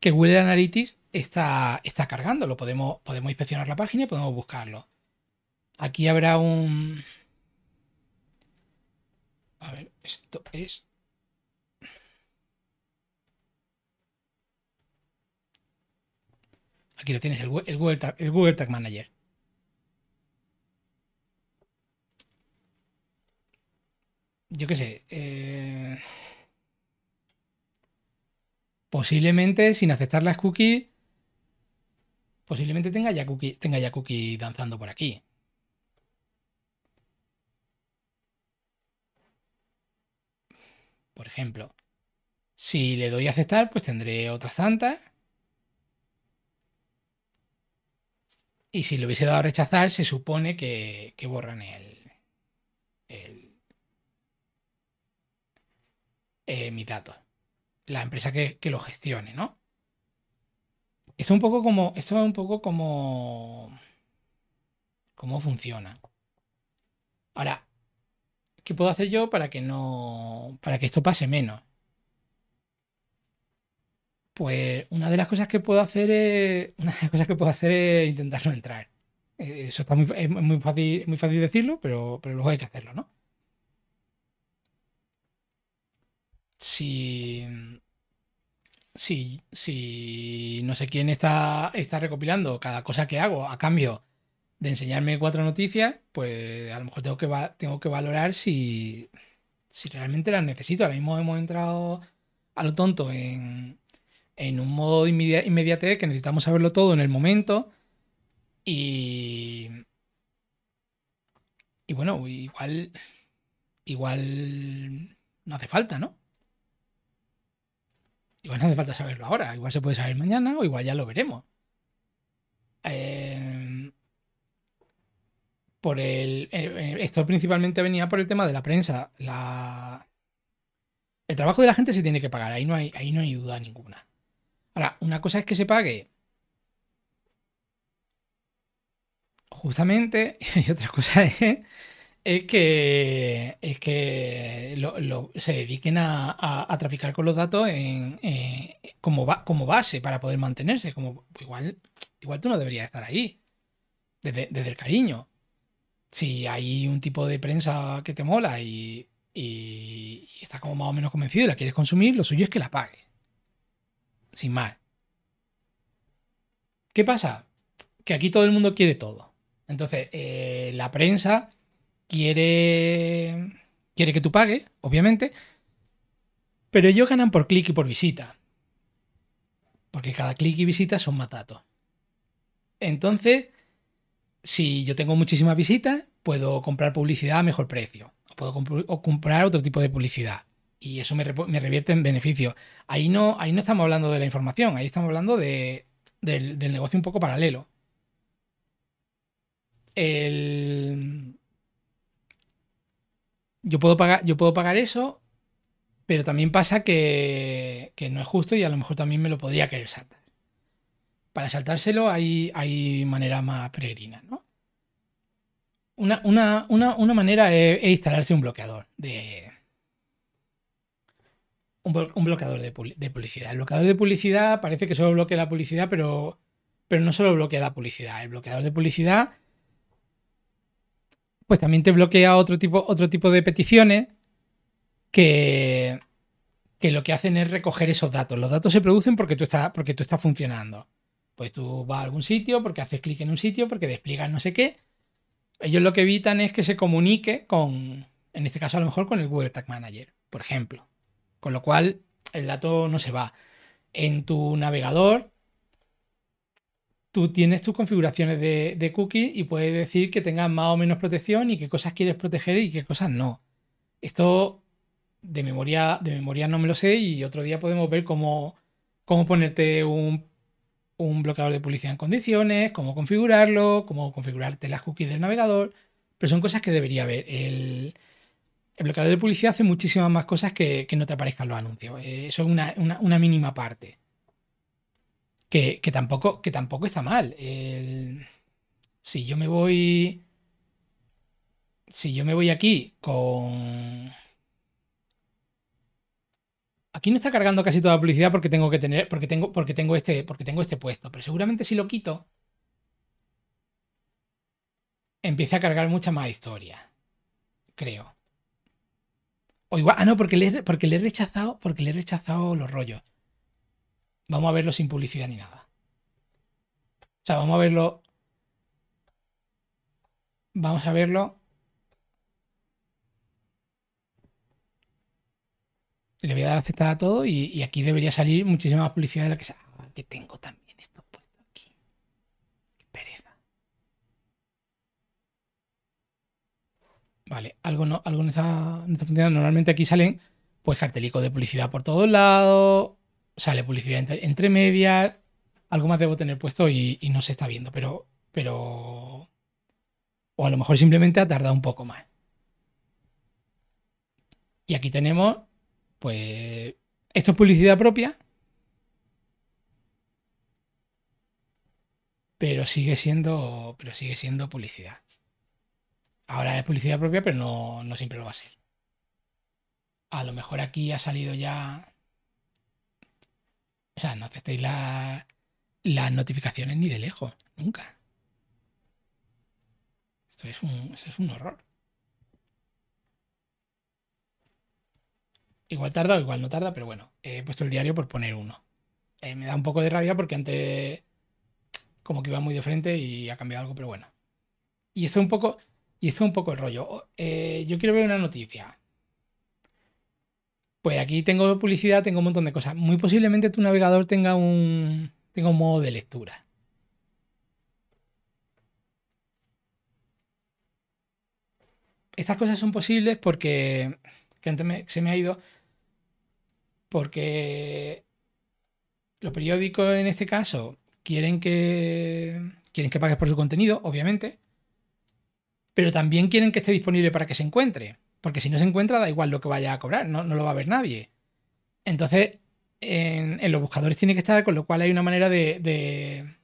que Google Analytics está, está Lo Podemos, podemos inspeccionar la página y podemos buscarlo. Aquí habrá un... A ver, esto es Aquí lo tienes, el, Google, Tag, Manager. Yo qué sé. Eh, posiblemente sin aceptar las cookies. Posiblemente tenga ya cookie, tenga ya cookie danzando por aquí. Por ejemplo, si le doy a aceptar, pues tendré otras tantas. Y si lo hubiese dado a rechazar, se supone que, borran el, el eh, mis datos. La empresa que, lo gestione, ¿no? Esto es un poco como. Esto es un poco como. cómo funciona. Ahora, ¿qué puedo hacer yo para que no. para que esto pase menos? Pues una de las cosas que puedo hacer es, una de las cosas que puedo hacer es intentar no entrar. Eh, eso está muy, es muy fácil, muy fácil decirlo, pero, pero luego hay que hacerlo, ¿no? Si, si, no sé quién está, está recopilando cada cosa que hago a cambio de enseñarme cuatro noticias, pues a lo mejor tengo que, tengo que valorar si realmente las necesito. Ahora mismo hemos entrado a lo tonto en, en un modo de que necesitamos saberlo todo en el momento. Y. Y bueno, igual. Igual. No hace falta, ¿no? Igual no hace falta saberlo ahora. Igual se puede saber mañana o igual ya lo veremos. Eh, por el, eh, esto principalmente venía por el tema de la prensa. La, el trabajo de la gente se tiene que pagar, ahí no hay, ahí no hay duda ninguna. Ahora, una cosa es que se pague justamente y otra cosa es, que, es que se dediquen a, traficar con los datos eh, como, base para poder mantenerse. Como, igual, igual tú no deberías estar ahí, desde, el cariño. Si hay un tipo de prensa que te mola y, está como más o menos convencido y la quieres consumir, lo suyo es que la pague sin más. ¿Qué pasa? Que aquí todo el mundo quiere todo. Entonces, eh, la prensa quiere, quiere que tú pagues, obviamente, pero ellos ganan por clic y por visita. Porque cada clic y visita son más datos. Entonces, si yo tengo muchísimas visitas, puedo comprar publicidad a mejor precio. O puedo o comprar otro tipo de publicidad y eso me, revierte en beneficio. Ahí no, ahí no estamos hablando de la información, ahí estamos hablando del, negocio un poco paralelo. Yo, puedo pagar, yo puedo pagar eso, pero también pasa que, no es justo y a lo mejor también me lo podría querer saltar. Para saltárselo hay, hay maneras más peregrina ¿no? Una, manera es, es instalarse un bloqueador de, un, bloqueador de, publicidad. El bloqueador de publicidad parece que solo bloquea la publicidad, pero, pero no solo bloquea la publicidad. El bloqueador de publicidad pues también te bloquea otro tipo, otro tipo de peticiones que, que lo que hacen es recoger esos datos. Los datos se producen porque tú estás, porque tú estás funcionando. Pues tú vas a algún sitio, porque haces clic en un sitio, porque despliegas no sé qué. Ellos lo que evitan es que se comunique con, en este caso a lo mejor con el Google Tag Manager, por ejemplo. Con lo cual, el dato no se va. En tu navegador, tú tienes tus configuraciones de, cookies y puedes decir que tengas más o menos protección y qué cosas quieres proteger y qué cosas no. Esto de memoria, de memoria no me lo sé y otro día podemos ver cómo, cómo ponerte un, bloqueador de publicidad en condiciones, cómo configurarlo, cómo configurarte las cookies del navegador, pero son cosas que debería ver. El, el bloqueador de publicidad hace muchísimas más cosas que, no te aparezcan los anuncios. Eh, eso es una, mínima parte. Que, tampoco, que tampoco está mal. si yo me voy. Si yo me voy aquí con. Aquí no está cargando casi toda la publicidad porque tengo que tener. Porque tengo, porque tengo este. Porque tengo este puesto. Pero seguramente si lo quito. Empieza a cargar mucha más historia. Creo. O ah, no, porque le, porque le he rechazado, porque le he rechazado los rollos. Vamos a verlo sin publicidad ni nada. O sea, vamos a verlo. Vamos a verlo. Le voy a dar a aceptar a todo y, aquí debería salir muchísima publicidad de la que ah, tengo también. Vale, algo no, algo está, no funcionando. Normalmente aquí salen pues cartelico de publicidad por todos lados, sale publicidad entre, medias, algo más debo tener puesto y, no se está viendo, pero, pero... O a lo mejor simplemente ha tardado un poco más. Y aquí tenemos, pues, esto es publicidad propia, pero sigue siendo, pero sigue siendo publicidad. Ahora es publicidad propia, pero no, siempre lo va a ser. A lo mejor aquí ha salido ya. O sea, no aceptéis las notificaciones ni de lejos, nunca. Esto es un, es un horror. Igual tarda o igual no tarda, pero bueno, he puesto el diario por poner uno. Eh, me da un poco de rabia porque antes como que iba muy de frente y ha cambiado algo, pero bueno. Y esto un poco, y esto es un poco el rollo. Oh, eh, yo quiero ver una noticia. Pues aquí tengo publicidad, tengo un montón de cosas. Muy posiblemente tu navegador tenga un, un modo de lectura. Estas cosas son posibles porque, que antes se me ha ido, porque los periódicos en este caso quieren que, quieren que pagues por su contenido, obviamente, pero también quieren que esté disponible para que se encuentre, porque si no se encuentra da igual lo que vaya a cobrar, no, lo va a ver nadie. Entonces, en, los buscadores tiene que estar, con lo cual hay una manera de,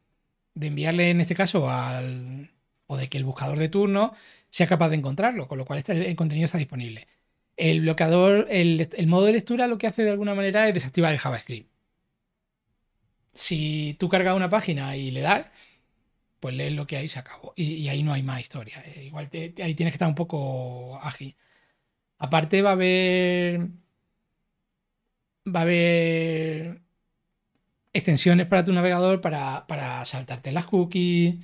enviarle en este caso al, o de que el buscador de turno sea capaz de encontrarlo, con lo cual este, el contenido está disponible. El bloqueador, el, el, modo de lectura lo que hace de alguna manera es desactivar el JavaScript. Si tú cargas una página y le das, pues lees lo que hay y se acabó. Y, ahí no hay más historia. Eh, igual ahí tienes que estar un poco ágil. Aparte va a haber... Va a haber extensiones para tu navegador para, para saltarte las cookies,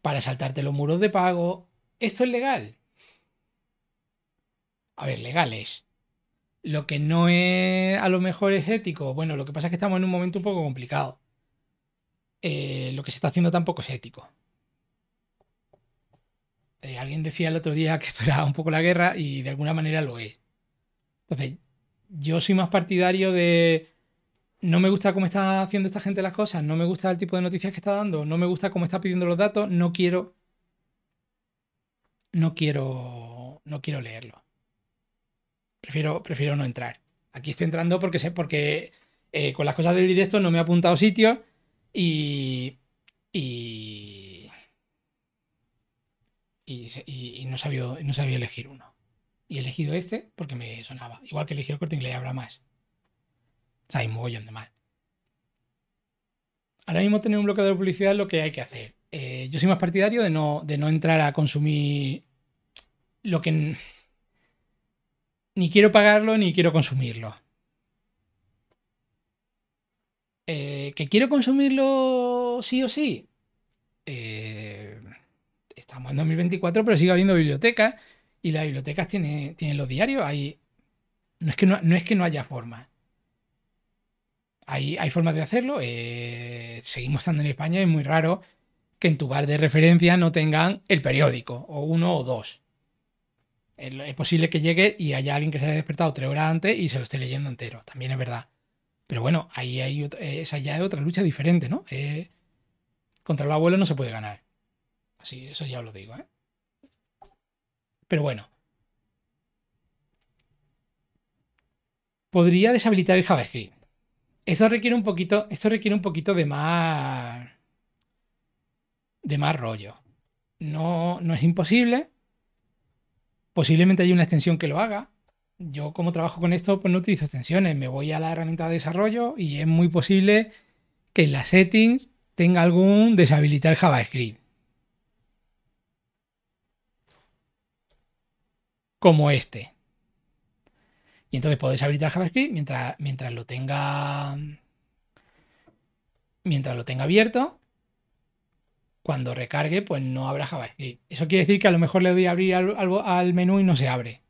para saltarte los muros de pago. Esto es legal. A ver, ¿legales? Lo que no es a lo mejor es ético. Bueno, lo que pasa es que estamos en un momento un poco complicado. Eh, lo que se está haciendo tampoco es ético. Eh, alguien decía el otro día que esto era un poco la guerra y de alguna manera lo es. Entonces, yo soy más partidario de... No me gusta cómo está haciendo esta gente las cosas, no me gusta el tipo de noticias que está dando, no me gusta cómo está pidiendo los datos, no quiero... No quiero... No quiero leerlo. Prefiero, prefiero no entrar. Aquí estoy entrando porque sé, porque eh, con las cosas del directo no me he apuntado sitio... Y, y, y, no, sabía, no sabía elegir uno. Y he elegido este porque me sonaba. Igual que elegí el corte inglés, habrá más. O sea, hay mogollón de más. Ahora mismo tener un bloqueador de publicidad es lo que hay que hacer. Eh, yo soy más partidario de no entrar a consumir lo que... Ni quiero pagarlo ni quiero consumirlo. Eh, ¿Que quiero consumirlo sí o sí? Eh, estamos en 2024, pero sigue habiendo bibliotecas y las bibliotecas tienen, los diarios. no, es que no, es que no haya forma. Hay, hay formas de hacerlo. Eh, seguimos estando en España y es muy raro que en tu bar de referencia no tengan el periódico, o uno o dos. Es posible que llegue y haya alguien que se haya despertado tres horas antes y se lo esté leyendo entero. También es verdad. Pero bueno, ahí hay otra, eh, esa ya es otra lucha diferente, ¿no? Eh, contra el abuelo no se puede ganar. Así, eso ya os lo digo, ¿eh? Pero bueno. Podría deshabilitar el JavaScript. Esto requiere un poquito, esto requiere un poquito de más. de más rollo. No, no es imposible. Posiblemente haya una extensión que lo haga yo como trabajo con esto, pues no utilizo extensiones, me voy a la herramienta de desarrollo y es muy posible que en la settings tenga algún deshabilitar JavaScript. Como este. Y entonces puedo deshabilitar JavaScript mientras, mientras lo tenga. Mientras lo tenga abierto. Cuando recargue, pues no habrá JavaScript. Eso quiere decir que a lo mejor le doy a abrir algo al menú y no se abre.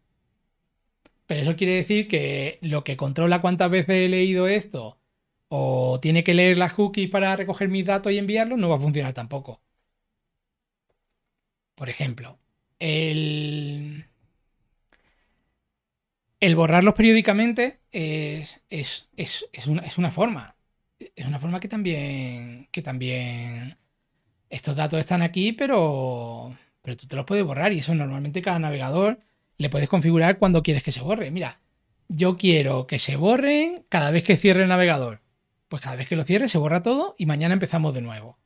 Pero eso quiere decir que lo que controla cuántas veces he leído esto o tiene que leer las cookies para recoger mis datos y enviarlos no va a funcionar tampoco. Por ejemplo, el, el borrarlos periódicamente es, una, una forma. Es una forma que también, que también estos datos están aquí, pero, pero tú te los puedes borrar y eso normalmente cada navegador le puedes configurar cuando quieres que se borre. Mira, yo quiero que se borren cada vez que cierre el navegador. Pues cada vez que lo cierre se borra todo y mañana empezamos de nuevo.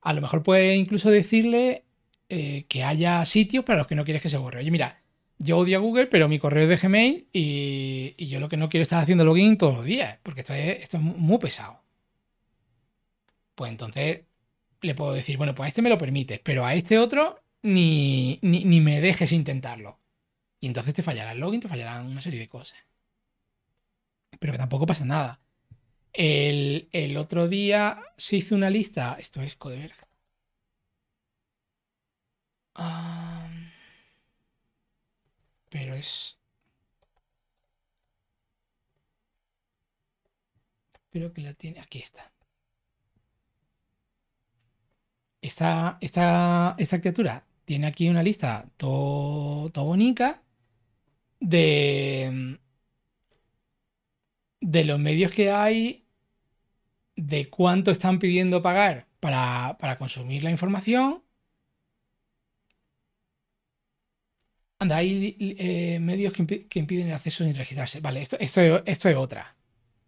A lo mejor puedes incluso decirle eh, que haya sitios para los que no quieres que se borre. Oye, mira, yo odio a Google, pero mi correo es de Gmail y, yo lo que no quiero es estar haciendo login todos los días, porque esto es, esto es muy pesado. Pues entonces le puedo decir, bueno, pues a este me lo permite, pero a este otro ni me dejes intentarlo. Y entonces te fallará el login, te fallarán una serie de cosas. Pero que tampoco pasa nada. El, otro día se hizo una lista. Esto es Codeberg. Ah, pero es. Creo que la tiene. Aquí está. Esta, esta, esta criatura tiene aquí una lista todo bonita de, de los medios que hay, de cuánto están pidiendo pagar para, consumir la información. Anda, hay eh, medios que, impiden el acceso sin registrarse. Vale, esto, esto, es otra.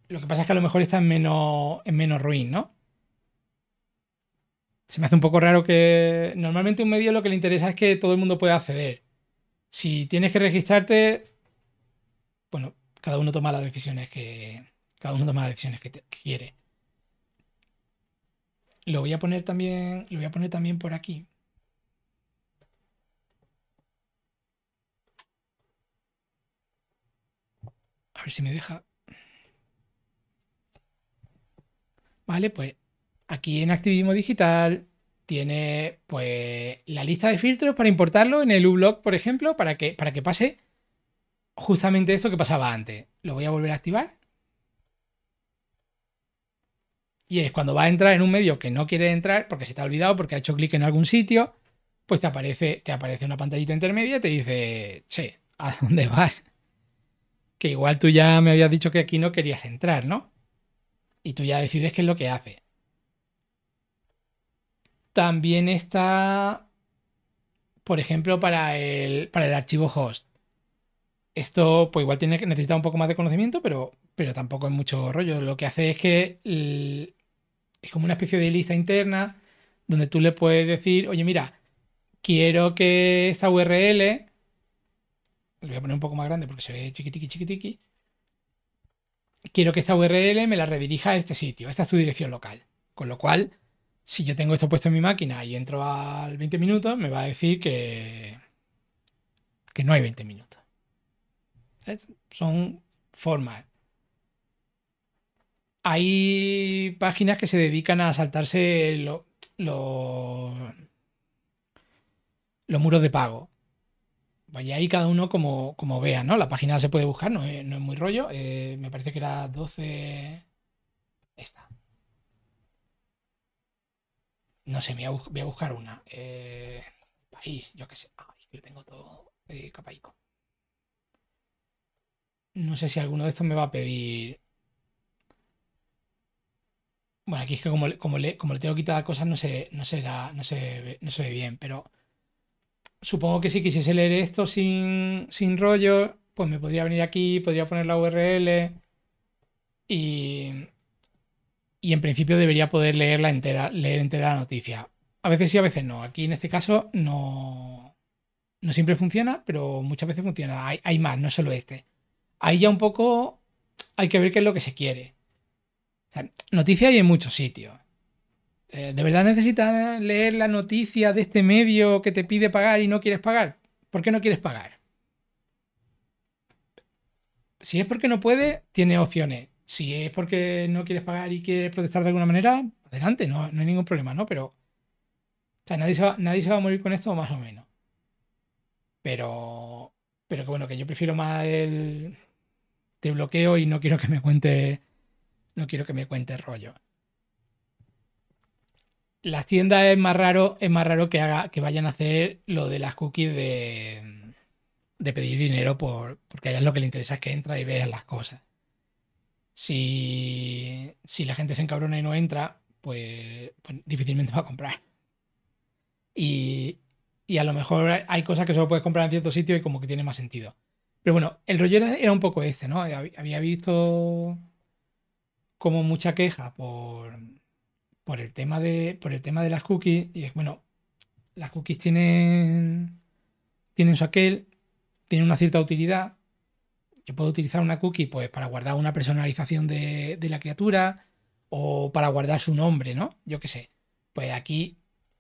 Lo que pasa es que a lo mejor está en menos, en menos ruin, ¿no? Se me hace un poco raro que normalmente un medio lo que le interesa es que todo el mundo pueda acceder. Si tienes que registrarte, bueno, cada uno toma las decisiones que. Cada uno toma las decisiones que, quiere. Lo voy a poner también. Lo voy a poner también por aquí. A ver si me deja. Vale, pues aquí en activismo digital tiene pues la lista de filtros para importarlo en el uBlock, por ejemplo, para que, para que pase justamente esto que pasaba antes. Lo voy a volver a activar. Y es cuando va a entrar en un medio que no quiere entrar porque se te ha olvidado, porque ha hecho clic en algún sitio, pues te aparece, te aparece una pantallita intermedia y te dice, che, ¿a dónde vas? Que igual tú ya me habías dicho que aquí no querías entrar, ¿no? Y tú ya decides qué es lo que hace. También está, por ejemplo, para el, para el archivo host. Esto, pues igual tiene, necesita un poco más de conocimiento, pero, pero tampoco es mucho rollo. Lo que hace es que es como una especie de lista interna donde tú le puedes decir, oye, mira, quiero que esta URL, le voy a poner un poco más grande porque se ve chiquitiqui, chiquitiqui, quiero que esta URL me la redirija a este sitio, esta es su dirección local. Con lo cual, si yo tengo esto puesto en mi máquina y entro al 20 minutos, me va a decir que, que no hay 20 minutos. Son formas. Hay páginas que se dedican a saltarse los muros de pago. Vaya ahí cada uno como, como vea, ¿no? La página se puede buscar, no, es muy rollo. Eh, me parece que era 12... Esta. No sé, me voy a, buscar una. Eh, país, yo qué sé. Ah, Ay, yo tengo todo eh, capaico. No sé si alguno de estos me va a pedir. Bueno, aquí es que como, como, le, tengo quitada cosas, no sé, no se, no, ve, bien, pero supongo que si quisiese leer esto sin rollo, pues me podría venir aquí, podría poner la URL y, y en principio debería poder la entera, leer entera la noticia. A veces sí, a veces no. Aquí en este caso no, no siempre funciona, pero muchas veces funciona. Hay, más, no solo este. Ahí ya un poco hay que ver qué es lo que se quiere. Noticias noticia hay en muchos sitios. Eh, ¿De verdad necesitas leer la noticia de este medio que te pide pagar y no quieres pagar? ¿Por qué no quieres pagar? Si es porque no puede, tiene opciones. Si es porque no quieres pagar y quieres protestar de alguna manera, adelante, no, no hay ningún problema, ¿no? Pero. O sea, nadie se, va, a morir con esto, más o menos. Pero. Pero que bueno, que yo prefiero más el. Te bloqueo y no quiero que me cuente. No quiero que me cuente rollo. Las tiendas es más raro, es más raro que, haga, que vayan a hacer lo de las cookies de, de pedir dinero por, porque a lo que le interesa es que entra y veas las cosas. Si, la gente se encabrona y no entra, pues, pues difícilmente va a comprar. Y, a lo mejor hay cosas que solo puedes comprar en cierto sitio y como que tiene más sentido. Pero bueno, el rollo era, un poco este, ¿no? Había visto como mucha queja por, por, el, tema de, por el tema de las cookies. Y es bueno, las cookies tienen, tienen su aquel, tienen una cierta utilidad, yo puedo utilizar una cookie pues, para guardar una personalización de, la criatura o para guardar su nombre, ¿no? Yo qué sé. Pues aquí,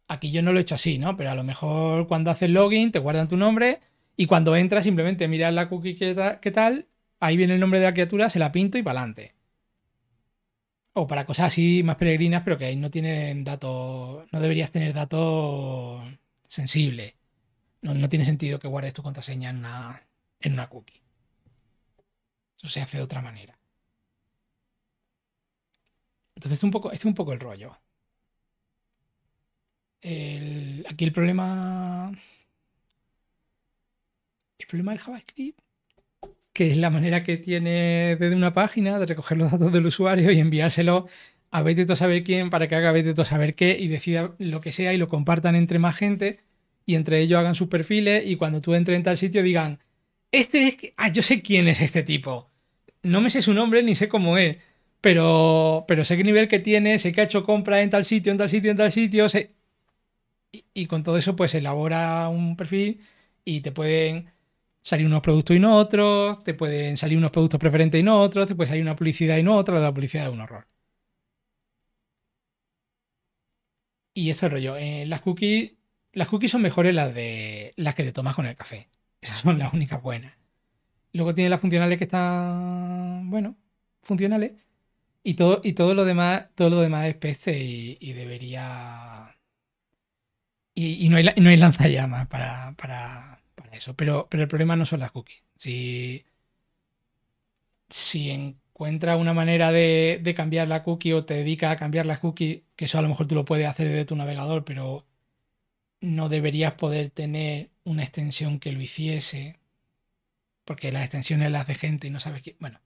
aquí yo no lo he hecho así, ¿no? Pero a lo mejor cuando haces login te guardan tu nombre y cuando entras simplemente miras la cookie qué tal, ahí viene el nombre de la criatura, se la pinto y para adelante. O para cosas así más peregrinas, pero que ahí no tienen datos, no deberías tener datos sensibles. No, tiene sentido que guardes tu contraseña en una cookie. Eso se hace de otra manera. Entonces, un poco, es un poco el rollo. aquí el problema. El problema del JavaScript, que es la manera que tiene desde una página de recoger los datos del usuario y enviárselo a vete saber quién para que haga vete a saber qué y decida lo que sea y lo compartan entre más gente y entre ellos hagan sus perfiles y cuando tú entres en tal sitio digan, este es que. Ah, yo sé quién es este tipo. No me sé su nombre ni sé cómo es. Pero, pero sé qué nivel que tiene, sé que ha hecho compra en tal sitio, en tal sitio, en tal sitio. Y, con todo eso, pues elabora un perfil y te pueden salir unos productos y no otros, te pueden salir unos productos preferentes y no otros, te puede salir una publicidad y no otra, la publicidad es un horror. Y eso es rollo. Eh, las cookies. Las cookies son mejores las de las que te tomas con el café. Esas son las únicas buenas. Luego tiene las funcionales que están, bueno, funcionales. Y todo, y lo demás, todo lo demás es PC y, debería. Y, no hay, no lanzallamas para, eso. Pero, pero el problema no son las cookies. Si, si encuentras una manera de, de cambiar la cookie o te dedicas a cambiar la cookie, que eso a lo mejor tú lo puedes hacer desde tu navegador, pero no deberías poder tener una extensión que lo hiciese, porque las extensiones las de gente y no sabes qué. Bueno.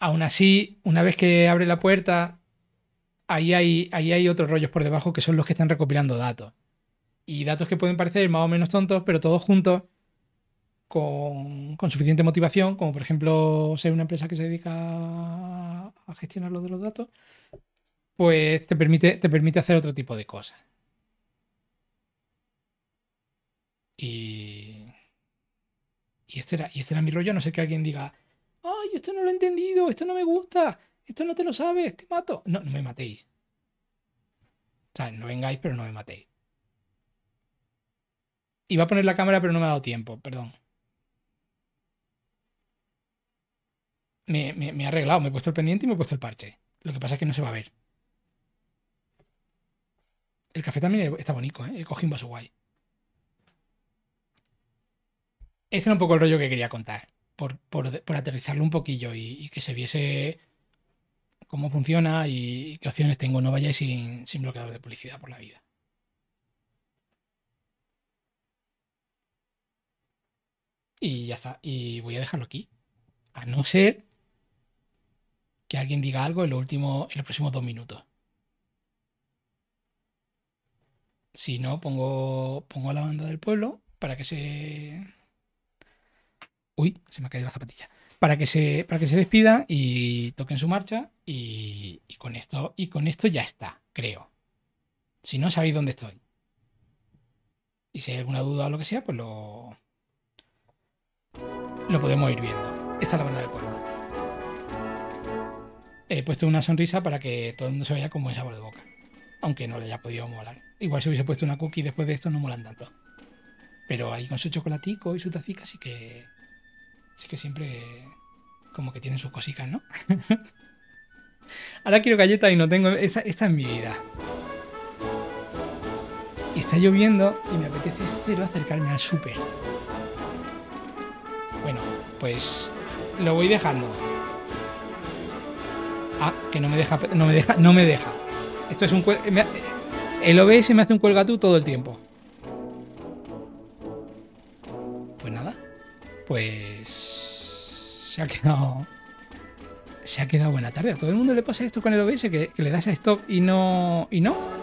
Aún así, una vez que abre la puerta, ahí hay, ahí hay otros rollos por debajo que son los que están recopilando datos. Y datos que pueden parecer más o menos tontos, pero todos juntos, con, suficiente motivación, como por ejemplo ser una empresa que se dedica a gestionar lo de los datos, pues te permite, te permite hacer otro tipo de cosas. Y, y, este era, y este mi rollo, a no ser que alguien diga, ay, esto no lo he entendido, esto no me gusta, esto no te lo sabes, te mato. No, no me matéis. O sea, no vengáis, pero no me matéis. Iba a poner la cámara, pero no me ha dado tiempo, perdón. Me, me, me, he arreglado, me he puesto el pendiente y me he puesto el parche. Lo que pasa es que no se va a ver. El café también está bonito, ¿eh? He cogido un vaso guay. ese era un poco el rollo que quería contar, por, por, aterrizarlo un poquillo y, que se viese cómo funciona y qué opciones tengo. No vayáis sin, sin bloqueador de publicidad por la vida. Y ya está. Y voy a dejarlo aquí. A no ser que alguien diga algo en, lo último, en los próximos dos minutos. Si no, pongo, pongo a la banda del pueblo para que se Uy, se me ha caído la zapatilla. Para que se, para que se despida y toquen su marcha. Y, con esto, y con esto ya está, creo. Si no sabéis dónde estoy. Y si hay alguna duda o lo que sea, pues lo. Lo podemos ir viendo. Esta es la banda del pueblo. He puesto una sonrisa para que todo el mundo se vaya con buen sabor de boca. Aunque no le haya podido molar. Igual si hubiese puesto una cookie después de esto no molan tanto. Pero ahí con su chocolatico y su tacica sí que Así que siempre como que tienen sus cositas, ¿no? Ahora quiero galletas y no tengo... Esa, esta es mi vida. Y está lloviendo y me apetece cero acercarme al súper. Bueno, pues lo voy dejando. Ah, que no me deja, no me deja, no me deja. Esto es un... El OBS me hace un tú todo el tiempo. pues se ha quedado se ha quedado buena tarde. A todo el mundo le pasa esto con el OBS, que, le das a stop y no, y no.